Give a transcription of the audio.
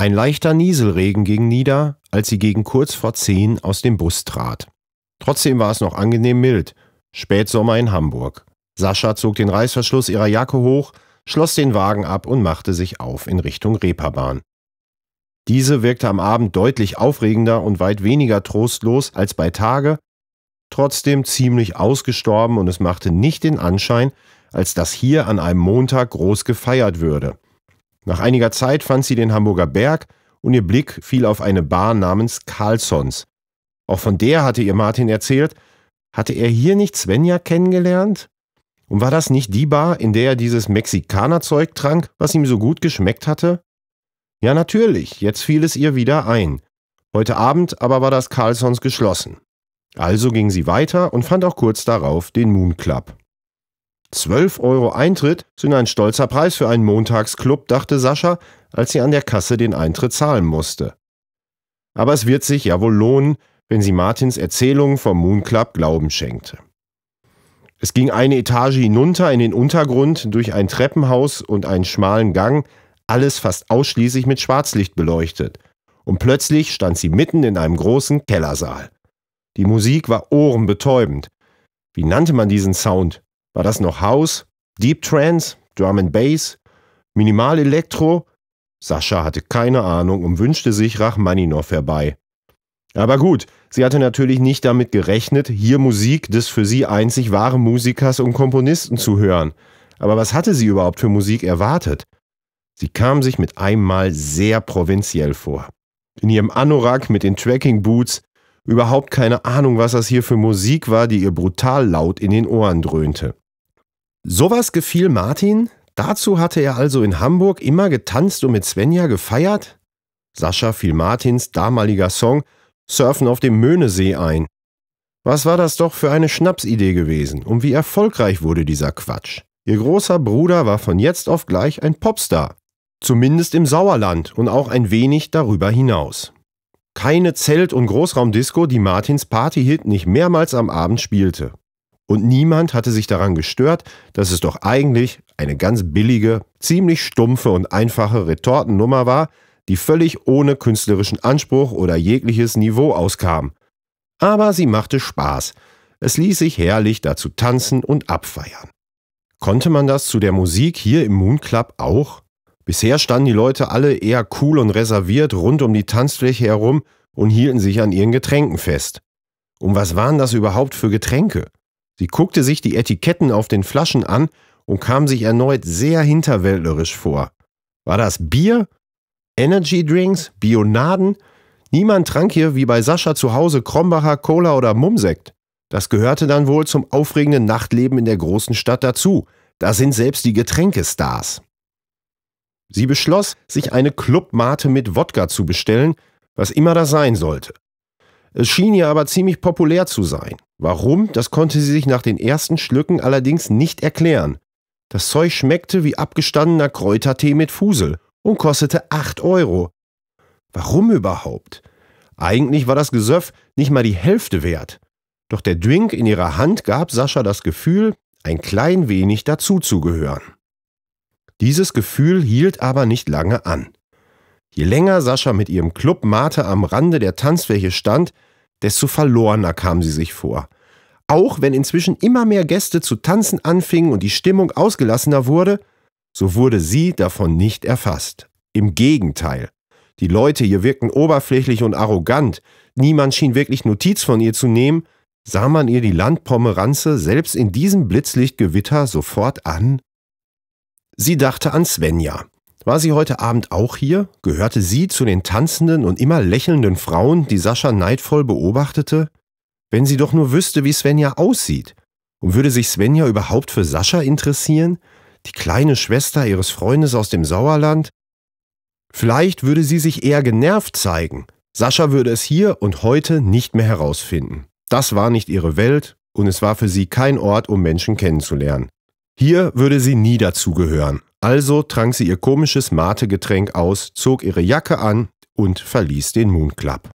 Ein leichter Nieselregen ging nieder, als sie gegen kurz vor zehn aus dem Bus trat. Trotzdem war es noch angenehm mild. Spätsommer in Hamburg. Sascha zog den Reißverschluss ihrer Jacke hoch, schloss den Wagen ab und machte sich auf in Richtung Reeperbahn. Diese wirkte am Abend deutlich aufregender und weit weniger trostlos als bei Tage, trotzdem ziemlich ausgestorben und es machte nicht den Anschein, als dass hier an einem Montag groß gefeiert würde. Nach einiger Zeit fand sie den Hamburger Berg und ihr Blick fiel auf eine Bar namens Carlsons. Auch von der hatte ihr Martin erzählt. Hatte er hier nicht Svenja kennengelernt? Und war das nicht die Bar, in der er dieses Mexikanerzeug trank, was ihm so gut geschmeckt hatte? Ja, natürlich, jetzt fiel es ihr wieder ein. Heute Abend aber war das Carlsons geschlossen. Also ging sie weiter und fand auch kurz darauf den Moon Club. 12 Euro Eintritt sind ein stolzer Preis für einen Montagsclub, dachte Sascha, als sie an der Kasse den Eintritt zahlen musste. Aber es wird sich ja wohl lohnen, wenn sie Martins Erzählungen vom Moon Club Glauben schenkte. Es ging eine Etage hinunter in den Untergrund durch ein Treppenhaus und einen schmalen Gang, alles fast ausschließlich mit Schwarzlicht beleuchtet. Und plötzlich stand sie mitten in einem großen Kellersaal. Die Musik war ohrenbetäubend. Wie nannte man diesen Sound? war das noch House, Deep Trance, Drum and Bass, Minimal Elektro? Sascha hatte keine Ahnung und wünschte sich Rachmaninow herbei. Aber gut, sie hatte natürlich nicht damit gerechnet, hier Musik des für sie einzig wahren Musikers und Komponisten zu hören. Aber was hatte sie überhaupt für Musik erwartet? Sie kam sich mit einmal sehr provinziell vor. In ihrem Anorak mit den Tracking Boots, überhaupt keine Ahnung, was das hier für Musik war, die ihr brutal laut in den Ohren dröhnte. Sowas gefiel Martin? Dazu hatte er also in Hamburg immer getanzt und mit Svenja gefeiert? Sascha fiel Martins damaliger Song Surfen auf dem Möhnesee ein. Was war das doch für eine Schnapsidee gewesen und wie erfolgreich wurde dieser Quatsch? Ihr großer Bruder war von jetzt auf gleich ein Popstar. Zumindest im Sauerland und auch ein wenig darüber hinaus. Keine Zelt- und Großraumdisco, die Martins Partyhit nicht mehrmals am Abend spielte. Und niemand hatte sich daran gestört, dass es doch eigentlich eine ganz billige, ziemlich stumpfe und einfache Retortennummer war, die völlig ohne künstlerischen Anspruch oder jegliches Niveau auskam. Aber sie machte Spaß. Es ließ sich herrlich dazu tanzen und abfeiern. Konnte man das zu der Musik hier im Moon Club auch? Bisher standen die Leute alle eher cool und reserviert rund um die Tanzfläche herum und hielten sich an ihren Getränken fest. Um was waren das überhaupt für Getränke? Sie guckte sich die Etiketten auf den Flaschen an und kam sich erneut sehr hinterwäldlerisch vor. War das Bier? Energy Drinks? Bionaden? Niemand trank hier wie bei Sascha zu Hause Krombacher, Cola oder Mumsekt. Das gehörte dann wohl zum aufregenden Nachtleben in der großen Stadt dazu. Da sind selbst die Getränkestars. Sie beschloss, sich eine Clubmate mit Wodka zu bestellen, was immer das sein sollte. Es schien ihr aber ziemlich populär zu sein. Warum, das konnte sie sich nach den ersten Schlücken allerdings nicht erklären. Das Zeug schmeckte wie abgestandener Kräutertee mit Fusel und kostete 8 Euro. Warum überhaupt? Eigentlich war das Gesöff nicht mal die Hälfte wert. Doch der Drink in ihrer Hand gab Sascha das Gefühl, ein klein wenig dazuzugehören. Dieses Gefühl hielt aber nicht lange an. Je länger Sascha mit ihrem Club Mate am Rande der Tanzfläche stand, desto verlorener kam sie sich vor. Auch wenn inzwischen immer mehr Gäste zu tanzen anfingen und die Stimmung ausgelassener wurde, so wurde sie davon nicht erfasst. Im Gegenteil. Die Leute hier wirkten oberflächlich und arrogant, niemand schien wirklich Notiz von ihr zu nehmen, sah man ihr die Landpomeranze selbst in diesem Blitzlichtgewitter sofort an? Sie dachte an Svenja, war sie heute Abend auch hier? Gehörte sie zu den tanzenden und immer lächelnden Frauen, die Sascha neidvoll beobachtete? Wenn sie doch nur wüsste, wie Svenja aussieht. Und würde sich Svenja überhaupt für Sascha interessieren? Die kleine Schwester ihres Freundes aus dem Sauerland? Vielleicht würde sie sich eher genervt zeigen. Sascha würde es hier und heute nicht mehr herausfinden. Das war nicht ihre Welt und es war für sie kein Ort, um Menschen kennenzulernen. Hier würde sie nie dazugehören. Also trank sie ihr komisches Mategetränk aus, zog ihre Jacke an und verließ den Moon Club.